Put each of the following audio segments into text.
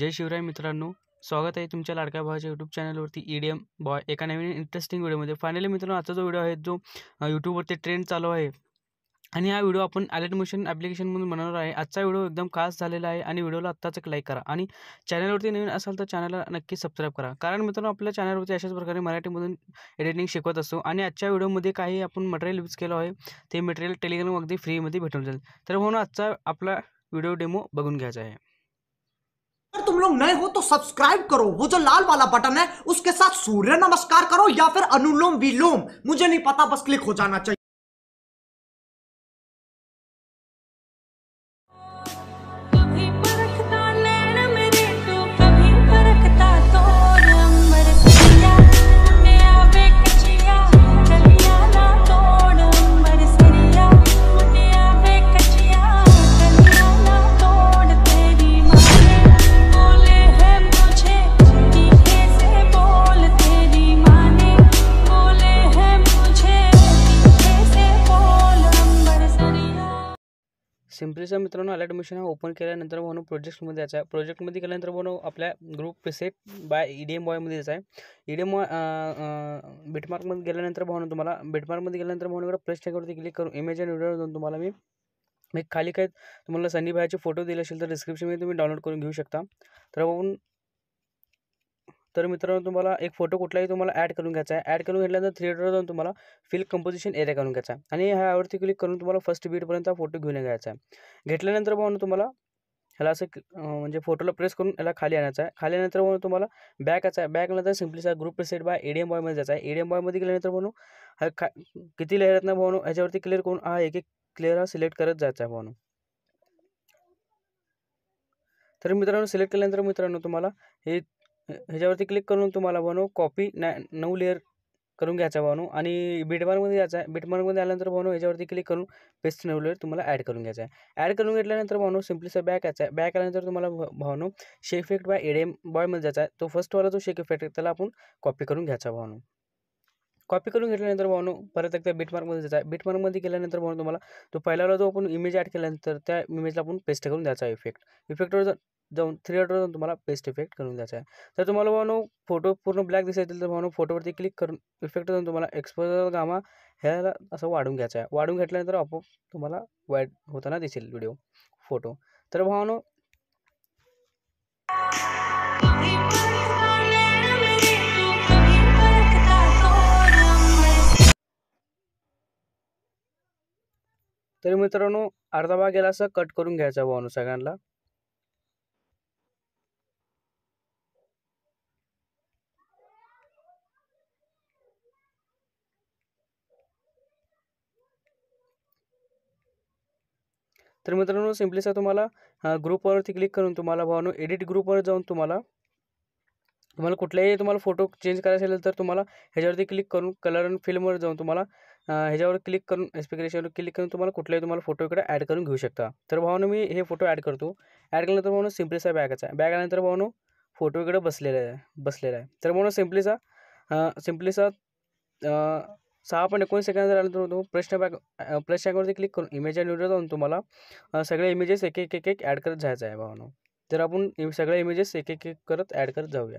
जय शिवराय मित्रांनो स्वागत आहे तुमच्या लाडक्या भावाच्या यूट्यूब चॅनलवरती ई डी एम बॉय एका नवीन इंटरेस्टिंग व्हिडिओमध्ये फायनली मित्रांनो आजचा जो व्हिडिओ आहे जो यूट्यूबवरती ट्रेंड चालू आहे आणि हा व्हिडिओ आपण ॲलेट मोशन ॲप्लिकेशनमधून बनवणार आहे आजचा व्हिडिओ एकदम खास झालेला आहे आणि व्हिडिओला आत्ताच एक लाईक करा आणि चॅनलवरती नवीन असाल तर चॅनलला नक्की सबस्क्राईब करा कारण मित्रांनो आपल्या चॅनलवरती अशाच प्रकारे मराठीमधून एडिटिंग शिकवत असतो आणि आजच्या व्हिडिओमध्ये काही आपण मटेरियल यूज केलं आहे ते मटेरियल टेलिग्राम अगदी फ्रीमध्ये भेटून जाईल तर म्हणून आजचा आपला व्हिडिओ डेमो बघून घ्यायचा आहे अगर तुम लोग नए हो तो सब्सक्राइब करो वो जो लाल वाला बटन है उसके साथ सूर्य नमस्कार करो या फिर अनुलोम विलोम मुझे नहीं पता बस क्लिक हो जाना चाहिए त्यानंतरच्या मित्रांनो अलर्ट मिशन हा ओपन केल्यानंतर म्हणून प्रोजेक्टमध्ये द्यायचा प्रोजेक्ट मे गेल्यानंतर म्हणून आपल्या group preset by E D M बॉयमध्ये द्यायचा आहे ई डी एम बॉय बिटमार्कमध्ये गेल्यानंतर भावना तुम्हाला बिटमार्कमध्ये गेल्यानंतर भावना इकडे प्रेस टॅगवरती क्लिक करून इमेज अँड व्हिडिओ देऊन तुम्हाला मी मी खाली काय तुम्हाला सनी भाईचे फोटो दिले तो डिस्क्रिप्शन में तुम्हें डाउनलोड करून घेऊ शकता तर तर मित्रांनो तुम्हाला एक फोटो कुठलाही तुम्हाला ॲड करून घ्यायचा आहे ॲड करून घेतल्यानंतर थिएटरवर जाऊन तुम्हाला फिल कंपोजिशन एरिया करून घ्यायचा आहे आणि ह्यावरती क्लिक करून तुम्हाला फर्स्ट बीटपर्यंत हा फोटो घेऊन घ्यायचा आहे घेतल्यानंतर पाहून तुम्हाला ह्याला असं म्हणजे फोटोला प्रेस करून याला खाली आणायचा आहे खाली आल्यानंतर म्हणून तुम्हाला बॅक आहे बॅकनंतर सिम्पली सा ग्रुप प्रेसेट बाय एडीएम बॉयमध्ये जायचा आहे एडीएम बॉयमध्ये गेल्यानंतर म्हणून हा खा किती लेअर आहेत ना भाऊ ह्याच्यावरती क्लिअर करून हा एक एक क्लिअर हा सिलेक्ट करत जायचा आहे भाऊ तर मित्रांनो सिलेक्ट केल्यानंतर मित्रांनो तुम्हाला हे ह्याच्यावरती क्लिक करून तुम्हाला बनव कॉपी नॅ नऊ लेअर करून घ्यायचा बनू आणि बिटमार्कमध्ये यायचा आहे बिटमार्कमध्ये आल्यानंतर बनू ह्याच्यावरती क्लिक करून पेस्ट लेअर तुम्हाला ॲड करून घ्यायचा आहे ॲड करून घेतल्यानंतर सिम्पली सिम्पलीचा बॅक यायचा आहे बॅक आल्यानंतर तुम्हाला भावनो शेक इफेक्ट बाय एडेम बॉयमध्ये जायचा आहे तो फर्स्टवाला जो शेक इफेक्ट आहे त्याला आपण कॉपी करून घ्यायचा भावनो कॉपी करून घेतल्यानंतर भावनो परत एकदा बिटमार्कमध्ये जायचा आहे बिटमार्कमध्ये गेल्यानंतर भावनो तुम्हाला तो पहिल्याला जो आपण इमेज ॲड केल्यानंतर त्या इमेजला आपण पेस्ट करून द्यायचा इफेक्ट इफेक्टवर जाऊन थ्रीआटवर जाऊन तुम्हाला बेस्ट इफेक्ट करून द्यायचा आहे तर तुम्हाला नो फोटो पूर्ण ब्लॅक दिसतील तर भाऊ फोटोवरती क्लिक करून इफेक्ट जाऊन तुम्हाला एक्सपोजर गामा ह्याला असं वाढून घ्यायचं आहे वाढून घेतल्यानंतर आपोआप तुम्हाला वाईट होताना दिसेल व्हिडिओ फोटो तर भावानो तरी मित्रांनो अर्धा भाग गेला असं कट करून घ्यायचा भावनो सगळ्यांना तर मित्रांनो सिम्पलीचा तुम्हाला ग्रुपवरती क्लिक करून तुम्हाला भावानो एडिट ग्रुपवर जाऊन तुम्हाला तुम्हाला कुठल्याही तुम्हाला फोटो चेंज करायचा असेल तर तुम्हाला ह्याच्यावरती क्लिक करून कलर अँड फिल्मवर जाऊन तुम्हाला ह्याच्यावर क्लिक करून एक्सपिकेशनवर क्लिक करून तुम्हाला कुठल्याही तुम्हाला फोटो इकडे ॲड करून घेऊ शकता तर भावानं मी हे फोटो ॲड करतो ॲड केल्यानंतर भावनो सिम्पलीचा आहे बॅग आल्यानंतर भावनो फोटो इकडे बसलेला आहे बसलेला आहे तर म्हणून सिम्पलीचा सिम्पलीचा सहा आपण एकोणीस सेकंड आलं तो प्रश्न बॅक प्लस बॅगवरती क्लिक करून इमेज आणि जाऊन तुम्हाला सगळे इमेजेस एक एक एक ॲड करत जायचं आहे भावानो तर आपण सगळ्या इमेजेस एक एक एक करत ॲड करत जाऊया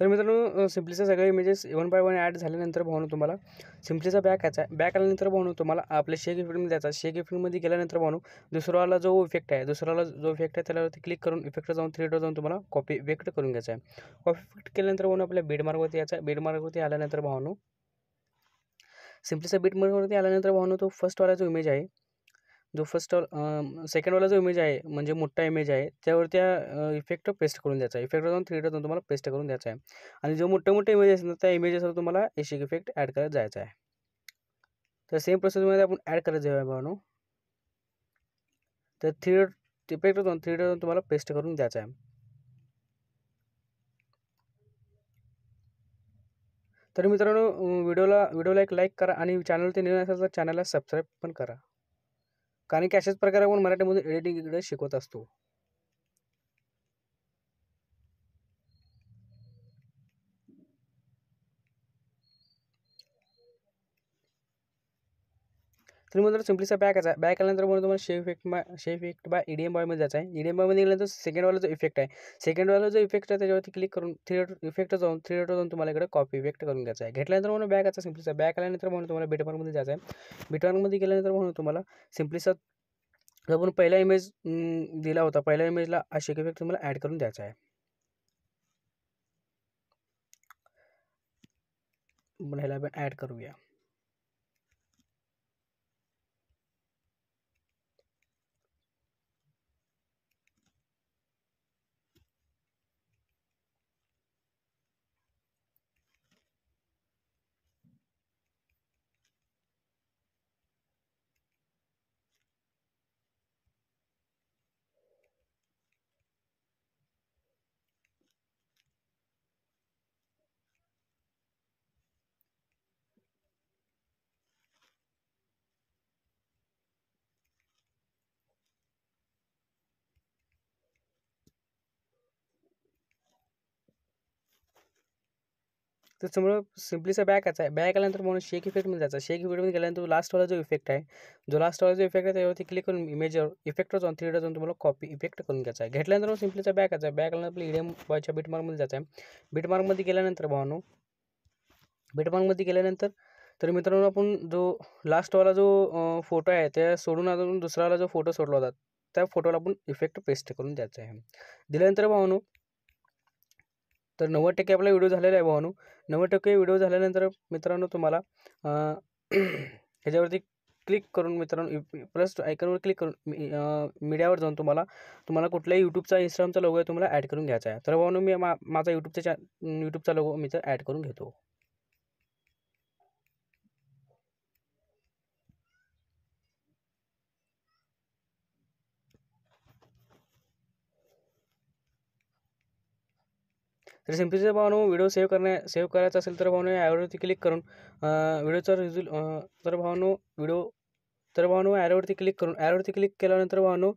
तर मित्रांनो सिम्प्लीच्या सगळ्या images one by one add झाल्यानंतर भावनो तुम्हाला सिम्पलीचा बॅक याचा बॅक आल्यानंतर भावनो तुम्हाला आपल्या शेक इफेक्टमध्ये द्यायचा शेक इफेक्टमध्ये गेल्यानंतर भावनो दुसरावाला जो इफेक्ट आहे दुसऱ्याला जो इफेक्ट आहे त्यालावरती क्लिक करून इफेक्ट जाऊन थ्रीडवर जाऊन तुम्हाला कॉपी इफेक्ट करून घ्यायचा आहे कॉपी इफेक्ट केल्यानंतर भावनो आपल्या बेडमार्कवरती याचा बेडमार्गवरती आल्यानंतर भावनो बीड मार्गवरती आल्यानंतर भावनो तो फर्स्टवाला जो इमेज आहे जो फर्स्ट सेकंड वाला जो इमेज आहे म्हणजे मोठा इमेज आहे त्यावर त्या इफेक्ट पेस्ट करून द्यायचा आहे इफेक्ट जाऊन थ्री जाऊन तुम्हाला पेस्ट करून द्यायचा आहे आणि जो मोठे मोठे इमेज असतात त्या इमेजेसवर तुम्हाला एशिक इफेक्ट ॲड करत जायचा आहे तर सेम प्रोसेसमध्ये आपण ॲड करत जाऊया भावानो तर थ्री इफेक्ट जाऊन थ्री जाऊन तुम्हाला पेस्ट करून द्यायचा आहे तर मित्रांनो व्हिडिओला व्हिडिओला एक लाईक करा आणि चॅनल ते नवीन असेल तर चॅनलला सबस्क्राईब पण करा कारण की अशाच प्रकारे आपण मराठीमध्ये एडिटिंग इकडे शिकवत असतो तर मग सिम्पलीचा बॅक आहे बॅक आल्यानंतर म्हणून तुम्हाला शेफ इफेक्ट मा शे इफेक्ट बा ईडीएम बॉयमध्ये जायचं आहे ईडीएम बॉयमध्ये गेल्यानंतर सेकंड वाला जो इफेक्ट आहे सेकंड वाला जो इफेक्ट आहे त्याच्यावरती क्लिक करून थ्री इफेक्ट जाऊन थ्री डॉट जाऊन तुम्हाला इकडे कॉपी इफेक्ट करून घ्यायचा आहे घेतल्यानंतर म्हणून बॅक आता सिम्पलीचा बॅक आल्यानंतर म्हणून तुम्हाला बिटमार्कमध्ये जायचं आहे बिटमार्कमध्ये गेल्यानंतर म्हणून तुम्हाला सिम्पलीचा जो आपण पहिला इमेज दिला होता पहिल्या इमेजला शेफ इफेक्ट तुम्हाला ॲड करून द्यायचा आहे आपण ॲड करूया समोर सिम्पलीचा बॅक आहे बॅक आल्यानंतर म्हणून शेक इफेक्टमध्ये जायचा शेक इफेक्टमध्ये गेल्यानंतर लास्टवाला जो इफेक्ट आहे जो वाला जो इफेक्ट आहे त्यावरती क्लिक करून इमेजवर इफेक्टवर जाऊन थ्रीडर जाऊन तुम्हाला कॉपी इफेक्ट करून घ्यायचा आहे घेतल्यानंतर सिम्पलीचा बॅक आहे बॅक आल्यानंतर आपल्या ईडीएम बॉयच्या बीटमार्कमध्ये जायचा आहे बीटमार्कमध्ये गेल्यानंतर भावानो बीटमार्कमध्ये गेल्यानंतर तर मित्रांनो आपण जो लास्टवाला जो फोटो आहे त्या सोडून अजून दुसरावाला जो फोटो सोडला होता त्या फोटोला आपण इफेक्ट पेस्ट करून द्यायचा आहे दिल्यानंतर भावानो तर नव्वद टक्के आपला व्हिडिओ झालेला आहे भावानू नव्वद टक्के व्हिडिओ झाल्यानंतर मित्रांनो तुम्हाला ह्याच्यावरती क्लिक करून मित्रांनो प्लस आयकनवर क्लिक करून मीडियावर जाऊन तुम्हाला तुम्हाला कुठल्याही यूट्यूबचा इंस्टाग्रामचा लोगो आहे तुम्हाला ॲड करून घ्यायचा आहे तर भावानू मी माझा यूट्यूबचा चॅ यूट्यूबचा लोगो मी तर ॲड करून घेतो तर जर भावनो व्हिडिओ सेव्ह करण्या सेव्ह करायचा असेल तर भावनो ॲरोवरती क्लिक करून व्हिडिओचा रिझ्यू तर भावनो व्हिडिओ तर भावनो ॲरोवरती क्लिक करून ॲरोवरती क्लिक केल्यानंतर भावनो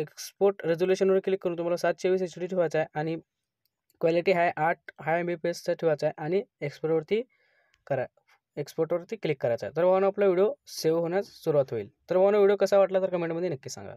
एक्सपोर्ट रेझोल्युशनवर क्लिक करून तुम्हाला सातशे वीस एच डी ठेवायचा आहे आणि क्वालिटी हाय आठ हाय एम बी पी एसचा ठेवायचा आहे आणि एक्सपोर्टवरती करा एक्सपोर्टवरती क्लिक करायचा आहे तर भावनो आपला व्हिडिओ सेव्ह होण्यास सुरुवात होईल तर भावनो व्हिडिओ कसा वाटला तर कमेंटमध्ये नक्की सांगा